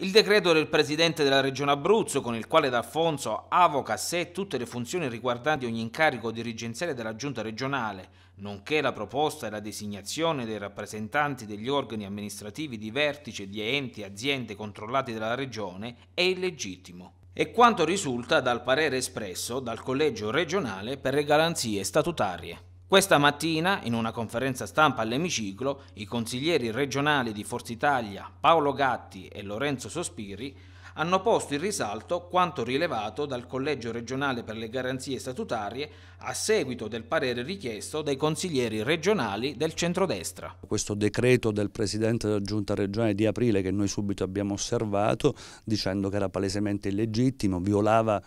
Il decreto del presidente della regione Abruzzo, con il quale D'Alfonso avoca a sé tutte le funzioni riguardanti ogni incarico dirigenziale della giunta regionale, nonché la proposta e la designazione dei rappresentanti degli organi amministrativi di vertice di enti e aziende controllati dalla regione, è illegittimo. E quanto risulta dal parere espresso dal collegio regionale per le garanzie statutarie. Questa mattina, in una conferenza stampa all'emiciclo, i consiglieri regionali di Forza Italia Paolo Gatti e Lorenzo Sospiri hanno posto in risalto quanto rilevato dal Collegio regionale per le garanzie statutarie a seguito del parere richiesto dai consiglieri regionali del centrodestra. Questo decreto del Presidente della Giunta regionale di aprile che noi subito abbiamo osservato dicendo che era palesemente illegittimo, violava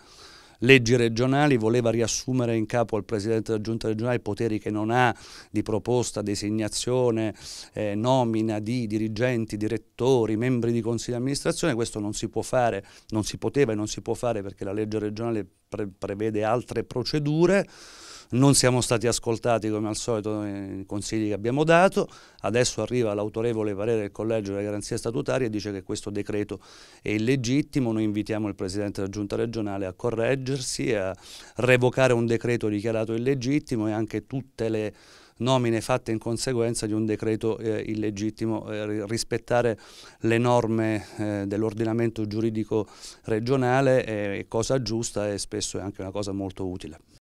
leggi regionali, voleva riassumere in capo al Presidente della Giunta regionale poteri che non ha di proposta, designazione, eh, nomina di dirigenti, direttori, membri di consiglio di amministrazione, questo non si può fare, non si poteva e non si può fare perché la legge regionale pre prevede altre procedure non siamo stati ascoltati come al solito nei consigli che abbiamo dato, adesso arriva l'autorevole parere del Collegio delle Garanzie Statutarie e dice che questo decreto è illegittimo, noi invitiamo il Presidente della Giunta regionale a correggersi, a revocare un decreto dichiarato illegittimo e anche tutte le nomine fatte in conseguenza di un decreto eh, illegittimo, eh, rispettare le norme eh, dell'ordinamento giuridico regionale eh, è cosa giusta e spesso è anche una cosa molto utile.